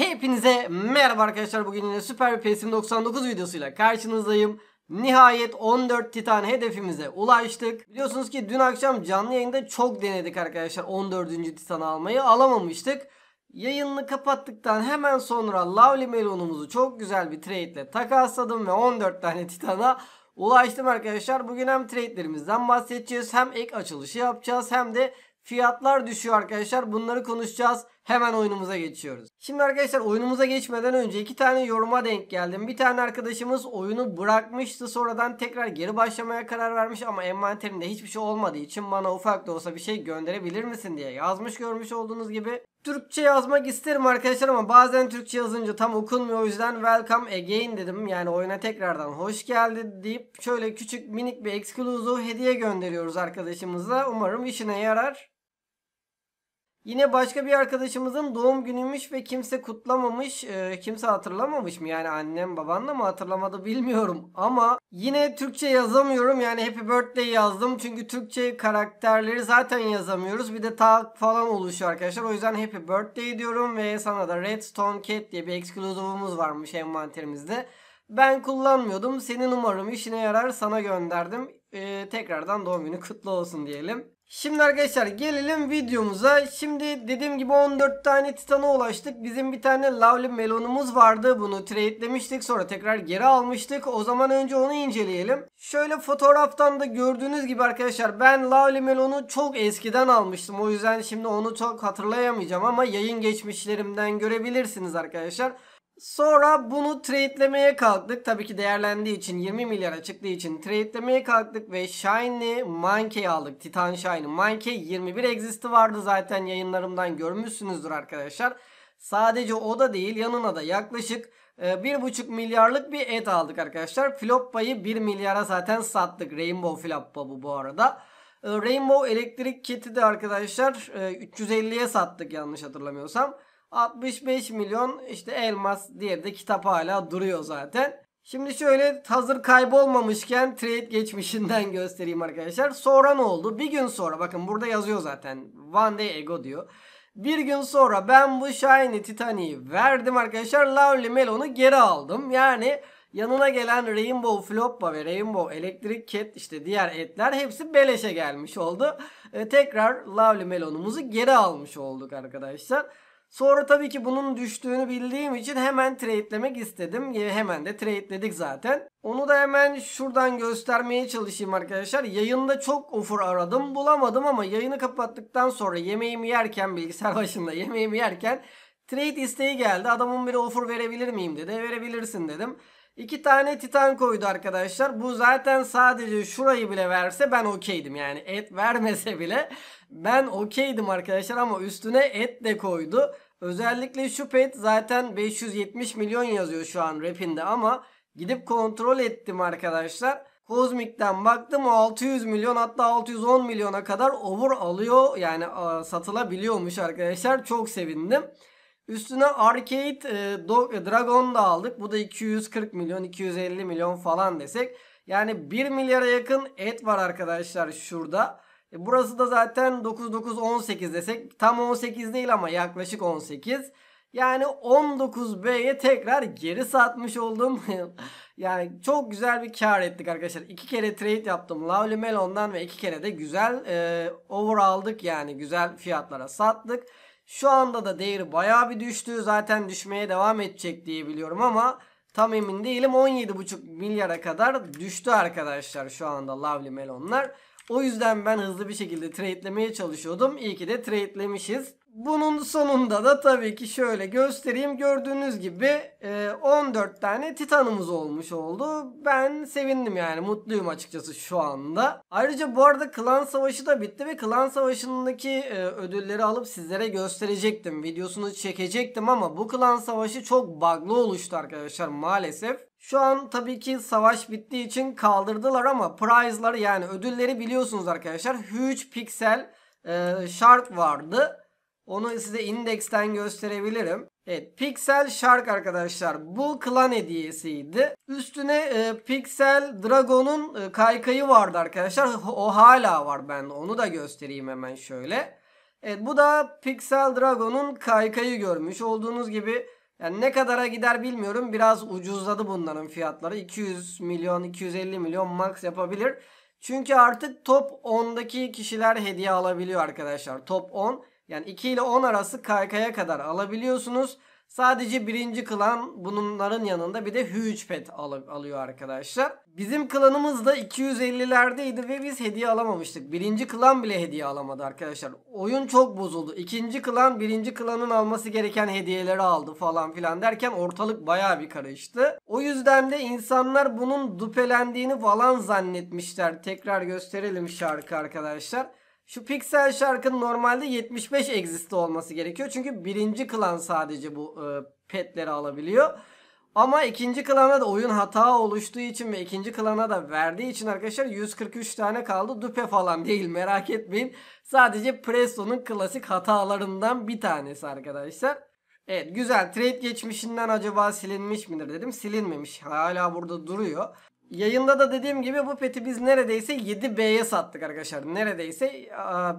Hepinize merhaba arkadaşlar. Bugün yine süper bir PSM 99 videosuyla karşınızdayım. Nihayet 14 Titan hedefimize ulaştık. Biliyorsunuz ki dün akşam canlı yayında çok denedik arkadaşlar 14. Titan almayı alamamıştık. yayını kapattıktan hemen sonra Lovely Melon'umuzu çok güzel bir trade ile takasladım ve 14 tane Titan'a ulaştım arkadaşlar. Bugün hem trade'lerimizden bahsedeceğiz hem ek açılışı yapacağız hem de fiyatlar düşüyor arkadaşlar bunları konuşacağız hemen oyunumuza geçiyoruz. Şimdi arkadaşlar oyunumuza geçmeden önce iki tane yoruma denk geldim. Bir tane arkadaşımız oyunu bırakmıştı sonradan tekrar geri başlamaya karar vermiş ama envanterinde hiçbir şey olmadığı için bana ufak da olsa bir şey gönderebilir misin diye yazmış görmüş olduğunuz gibi. Türkçe yazmak isterim arkadaşlar ama bazen Türkçe yazınca tam okunmuyor o yüzden welcome again dedim. Yani oyuna tekrardan hoş geldi deyip şöyle küçük minik bir exclusive hediye gönderiyoruz arkadaşımıza. Umarım işine yarar. Yine başka bir arkadaşımızın doğum günüymüş ve kimse kutlamamış, e, kimse hatırlamamış mı? Yani annem baban da mı hatırlamadı bilmiyorum ama yine Türkçe yazamıyorum. Yani happy birthday yazdım çünkü Türkçe karakterleri zaten yazamıyoruz. Bir de tag falan oluşuyor arkadaşlar. O yüzden happy birthday diyorum ve sana da Redstone Cat diye bir eksklusivumuz varmış envanterimizde. Ben kullanmıyordum. Senin umarım işine yarar sana gönderdim. E, tekrardan doğum günü kutlu olsun diyelim. Şimdi arkadaşlar gelelim videomuza. Şimdi dediğim gibi 14 tane titana ulaştık. Bizim bir tane lovely melonumuz vardı. Bunu trade'lemiştik. Sonra tekrar geri almıştık. O zaman önce onu inceleyelim. Şöyle fotoğraftan da gördüğünüz gibi arkadaşlar ben lovely melonu çok eskiden almıştım. O yüzden şimdi onu çok hatırlayamayacağım ama yayın geçmişlerimden görebilirsiniz arkadaşlar. Sonra bunu trade'lemeye kalktık. Tabii ki değerlendiği için 20 milyara çıktığı için trade'lemeye kalktık ve Shiny Monkey aldık. Titan Shiny Monkey 21 existi vardı zaten yayınlarımdan görmüşsünüzdür arkadaşlar. Sadece o da değil yanına da yaklaşık 1.5 e, milyarlık bir et aldık arkadaşlar. Flop payı 1 milyara zaten sattık. Rainbow flop bu bu arada. E, Rainbow Electric kiti de arkadaşlar 350'ye e, sattık yanlış hatırlamıyorsam. 65 milyon işte elmas diye de kitap hala duruyor zaten. Şimdi şöyle hazır kaybolmamışken trade geçmişinden göstereyim arkadaşlar. Sonra ne oldu? Bir gün sonra bakın burada yazıyor zaten. One day ego diyor. Bir gün sonra ben bu Shiny Titanic'i verdim arkadaşlar. Lovely Melon'u geri aldım. Yani yanına gelen Rainbow Floppa ve Rainbow Electric Cat işte diğer etler hepsi beleşe gelmiş oldu. Ee, tekrar Lovely Melon'umuzu geri almış olduk arkadaşlar. Sonra tabii ki bunun düştüğünü bildiğim için hemen trade'lemek istedim. Hemen de trade'ledik zaten. Onu da hemen şuradan göstermeye çalışayım arkadaşlar. Yayında çok ofur aradım bulamadım ama yayını kapattıktan sonra yemeğimi yerken bilgisayar başında yemeğimi yerken trade isteği geldi. Adamın biri ofur verebilir miyim dedi. Verebilirsin dedim. İki tane titan koydu arkadaşlar. Bu zaten sadece şurayı bile verse ben okeydim. Yani et vermese bile ben okeydim arkadaşlar ama üstüne et de koydu. Özellikle şu pet zaten 570 milyon yazıyor şu an rapinde ama gidip kontrol ettim arkadaşlar. Kozmik'ten baktım 600 milyon hatta 610 milyona kadar over alıyor yani satılabiliyormuş arkadaşlar çok sevindim. Üstüne Arcade e, Dragon da aldık. Bu da 240 milyon 250 milyon falan desek. Yani 1 milyara yakın et var arkadaşlar şurada. E, burası da zaten 9 9 18 desek tam 18 değil ama yaklaşık 18. Yani 19B'ye tekrar geri satmış oldum. yani çok güzel bir kar ettik arkadaşlar. İki kere trade yaptım Lovely Melon'dan ve iki kere de güzel e, over aldık yani güzel fiyatlara sattık. Şu anda da değeri baya bir düştü. Zaten düşmeye devam edecek diye biliyorum ama tam emin değilim. 17,5 milyara kadar düştü arkadaşlar şu anda Lovely Melon'lar. O yüzden ben hızlı bir şekilde trade'lemeye çalışıyordum. İyi ki de trade'lemişiz. Bunun sonunda da tabii ki şöyle göstereyim. Gördüğünüz gibi 14 e, tane Titan'ımız olmuş oldu. Ben sevindim yani mutluyum açıkçası şu anda. Ayrıca bu arada Klan Savaşı da bitti ve Klan Savaşı'ndaki e, ödülleri alıp sizlere gösterecektim. Videosunu çekecektim ama bu Klan Savaşı çok bug'lı oluştu arkadaşlar maalesef. Şu an tabii ki savaş bittiği için kaldırdılar ama prize'ları yani ödülleri biliyorsunuz arkadaşlar. Huge Pixel e, Shark vardı. Onu size indeksten gösterebilirim. Evet Pixel Shark arkadaşlar bu klan hediyesiydi. Üstüne e, Pixel Dragon'un e, kaykayı vardı arkadaşlar. O hala var ben onu da göstereyim hemen şöyle. Evet bu da Pixel Dragon'un kaykayı görmüş olduğunuz gibi yani ne kadara gider bilmiyorum. Biraz ucuzladı bunların fiyatları. 200 milyon, 250 milyon max yapabilir. Çünkü artık top 10'daki kişiler hediye alabiliyor arkadaşlar. Top 10 yani 2 ile 10 arası kaykaya kadar alabiliyorsunuz. Sadece birinci klan bunların yanında bir de huge pet al alıyor arkadaşlar. Bizim klanımız da 250'lerdeydi ve biz hediye alamamıştık. Birinci klan bile hediye alamadı arkadaşlar. Oyun çok bozuldu. İkinci klan birinci klanın alması gereken hediyeleri aldı falan filan derken ortalık baya bir karıştı. O yüzden de insanlar bunun dupelendiğini falan zannetmişler. Tekrar gösterelim şarkı arkadaşlar. Şu Pixel Shark'ın normalde 75 existe olması gerekiyor. Çünkü birinci klan sadece bu e, petleri alabiliyor. Ama ikinci klana da oyun hata oluştuğu için ve ikinci klana da verdiği için arkadaşlar 143 tane kaldı. Dupe falan değil merak etmeyin. Sadece Presto'nun klasik hatalarından bir tanesi arkadaşlar. Evet güzel trade geçmişinden acaba silinmiş midir dedim. Silinmemiş hala burada duruyor. Yayında da dediğim gibi bu peti biz neredeyse 7B'ye sattık arkadaşlar. Neredeyse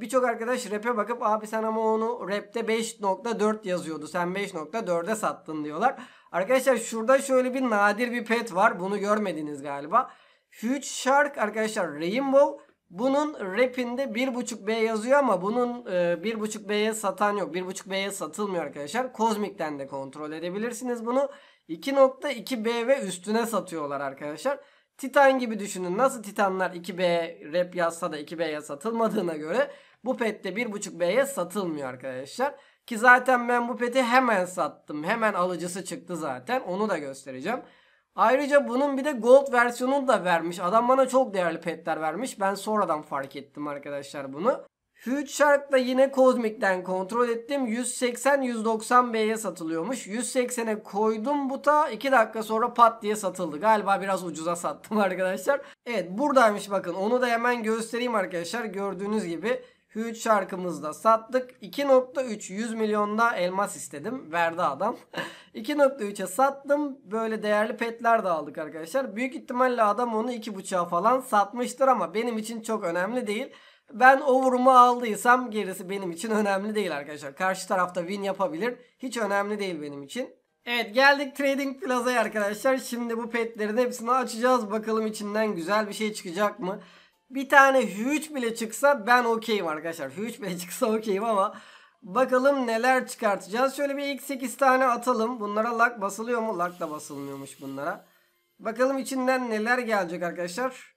birçok arkadaş rap'e bakıp abi sen ama onu rap'te 5.4 yazıyordu. Sen 5.4'e sattın diyorlar. Arkadaşlar şurada şöyle bir nadir bir pet var. Bunu görmediniz galiba. Huge Shark arkadaşlar Rainbow. Bunun rapinde 1.5B yazıyor ama bunun 1.5B'ye e, satan yok. 1.5B'ye satılmıyor arkadaşlar. Kozmik'ten de kontrol edebilirsiniz bunu. 2.2B ve üstüne satıyorlar arkadaşlar. Titan gibi düşünün. Nasıl Titanlar 2B rep yazsa da 2B'ye satılmadığına göre bu pet de 1.5B'ye satılmıyor arkadaşlar. Ki zaten ben bu peti hemen sattım. Hemen alıcısı çıktı zaten. Onu da göstereceğim. Ayrıca bunun bir de gold versiyonunu da vermiş. Adam bana çok değerli petler vermiş. Ben sonradan fark ettim arkadaşlar bunu. Huge Shark'la yine Kozmik'ten kontrol ettim. 180-190B'ye satılıyormuş. 180'e koydum buta. 2 dakika sonra pat diye satıldı. Galiba biraz ucuza sattım arkadaşlar. Evet buradaymış bakın. Onu da hemen göstereyim arkadaşlar. Gördüğünüz gibi Huge şarkımızda sattık. 2.3 100 milyonda elmas istedim. Verdi adam. 2.3'e sattım. Böyle değerli petler de aldık arkadaşlar. Büyük ihtimalle adam onu 2.5'a falan satmıştır ama benim için çok önemli değil. Ben o vurumu aldıysam gerisi benim için önemli değil arkadaşlar. Karşı tarafta win yapabilir. Hiç önemli değil benim için. Evet geldik Trading Plaza'ya arkadaşlar. Şimdi bu petlerin hepsini açacağız. Bakalım içinden güzel bir şey çıkacak mı? Bir tane huge bile çıksa ben okeyim arkadaşlar. Huge bile çıksa okeyim ama bakalım neler çıkartacağız. Şöyle bir ilk 8 tane atalım. Bunlara lak basılıyor mu? Lak da basılmıyormuş bunlara. Bakalım içinden neler gelecek arkadaşlar.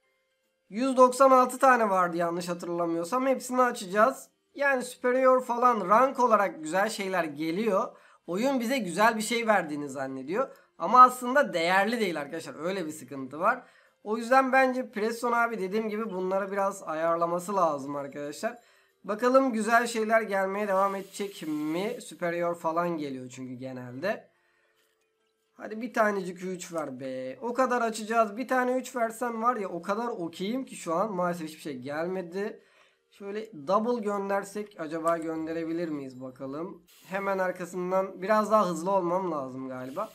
196 tane vardı yanlış hatırlamıyorsam. Hepsini açacağız. Yani superior falan rank olarak güzel şeyler geliyor. Oyun bize güzel bir şey verdiğini zannediyor. Ama aslında değerli değil arkadaşlar. Öyle bir sıkıntı var. O yüzden bence Preston abi dediğim gibi bunlara biraz ayarlaması lazım arkadaşlar. Bakalım güzel şeyler gelmeye devam edecek mi? Superior falan geliyor çünkü genelde. Hadi bir tanecik 3 ver be. O kadar açacağız. Bir tane 3 versen var ya o kadar okuyayım ki şu an. Maalesef hiçbir şey gelmedi. Şöyle double göndersek acaba gönderebilir miyiz bakalım. Hemen arkasından biraz daha hızlı olmam lazım galiba.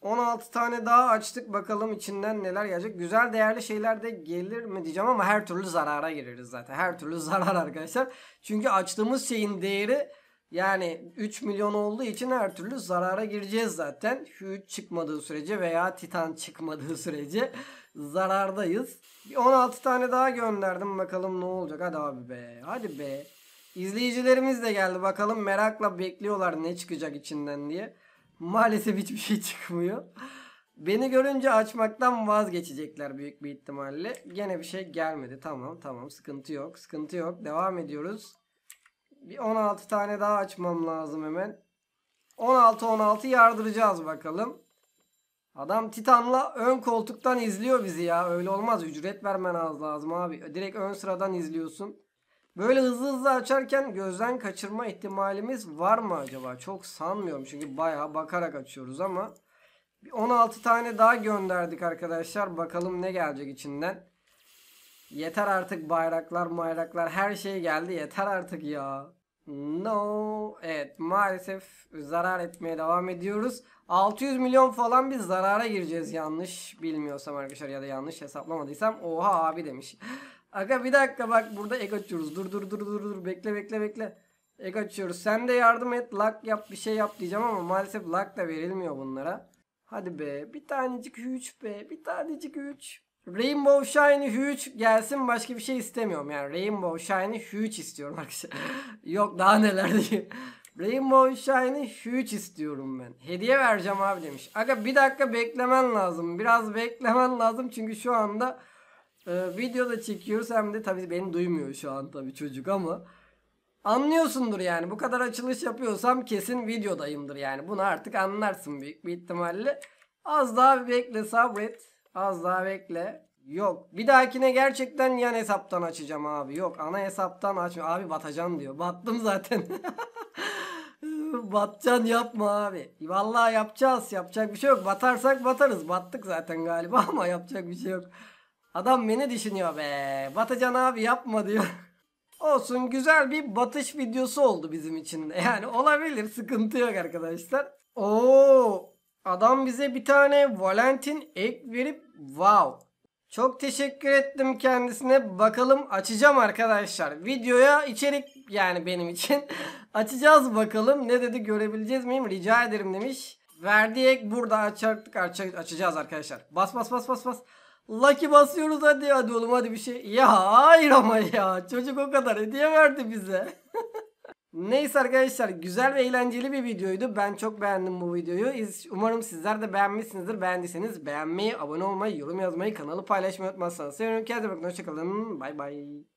16 tane daha açtık bakalım içinden neler gelecek. Güzel değerli şeyler de gelir mi diyeceğim ama her türlü zarara gireriz zaten. Her türlü zarar arkadaşlar. Çünkü açtığımız şeyin değeri yani 3 milyon olduğu için her türlü zarara gireceğiz zaten. Huge çıkmadığı sürece veya Titan çıkmadığı sürece zarardayız. 16 tane daha gönderdim bakalım ne olacak. Hadi abi be. Hadi be. İzleyicilerimiz de geldi bakalım merakla bekliyorlar ne çıkacak içinden diye. Maalesef hiçbir şey çıkmıyor. Beni görünce açmaktan vazgeçecekler büyük bir ihtimalle. Gene bir şey gelmedi. Tamam tamam sıkıntı yok. Sıkıntı yok. Devam ediyoruz. Bir 16 tane daha açmam lazım hemen. 16-16 yardıracağız bakalım. Adam Titan'la ön koltuktan izliyor bizi ya. Öyle olmaz. Ücret vermen az lazım abi. Direkt ön sıradan izliyorsun. Böyle hızlı hızlı açarken gözden kaçırma ihtimalimiz var mı acaba? Çok sanmıyorum. Çünkü baya bakarak açıyoruz ama. 16 tane daha gönderdik arkadaşlar. Bakalım ne gelecek içinden. Yeter artık bayraklar bayraklar her şey geldi yeter artık ya. No. Evet maalesef zarar etmeye devam ediyoruz. 600 milyon falan bir zarara gireceğiz yanlış bilmiyorsam arkadaşlar ya da yanlış hesaplamadıysam. Oha abi demiş. Aga bir dakika bak burada ek açıyoruz. Dur dur dur dur dur bekle bekle bekle. Ek açıyoruz. Sen de yardım et lak yap bir şey yap diyeceğim ama maalesef lak da verilmiyor bunlara. Hadi be bir tanecik 3 be bir tanecik 3. Rainbow Shiny Huge gelsin başka bir şey istemiyorum yani Rainbow Shiny Huge istiyorum arkadaşlar. Yok daha neler diyeyim. Rainbow Shiny Huge istiyorum ben. Hediye vereceğim abi demiş. Aga bir dakika beklemen lazım. Biraz beklemen lazım çünkü şu anda e, videoda çekiyoruz hem de tabii beni duymuyor şu an tabii çocuk ama anlıyorsundur yani. Bu kadar açılış yapıyorsam kesin videodayımdır yani. Bunu artık anlarsın büyük bir ihtimalle. Az daha bir bekle sabret. Az daha bekle. Yok. Bir dahakine gerçekten yan hesaptan açacağım abi. Yok ana hesaptan aç. Abi batacağım diyor. Battım zaten. Batcan yapma abi. Vallahi yapacağız. Yapacak bir şey yok. Batarsak batarız. Battık zaten galiba ama yapacak bir şey yok. Adam beni düşünüyor be. Batacan abi yapma diyor. Olsun güzel bir batış videosu oldu bizim için de. Yani olabilir. Sıkıntı yok arkadaşlar. Oo Adam bize bir tane Valentin ek verip wow. Çok teşekkür ettim kendisine. Bakalım açacağım arkadaşlar. Videoya içerik yani benim için. Açacağız bakalım. Ne dedi görebileceğiz miyim? Rica ederim demiş. Verdiği ek burada açardık Aç açacağız arkadaşlar. Bas bas bas bas bas. Lucky basıyoruz hadi hadi oğlum hadi bir şey. Ya hayır ama ya. Çocuk o kadar hediye verdi bize. Neyse arkadaşlar güzel ve eğlenceli bir videoydu. Ben çok beğendim bu videoyu. Umarım sizler de beğenmişsinizdir. Beğendiyseniz beğenmeyi, abone olmayı, yorum yazmayı, kanalı paylaşmayı unutmazsanız. Seviyorum. Kendinize bakın. Hoşçakalın. Bay bay.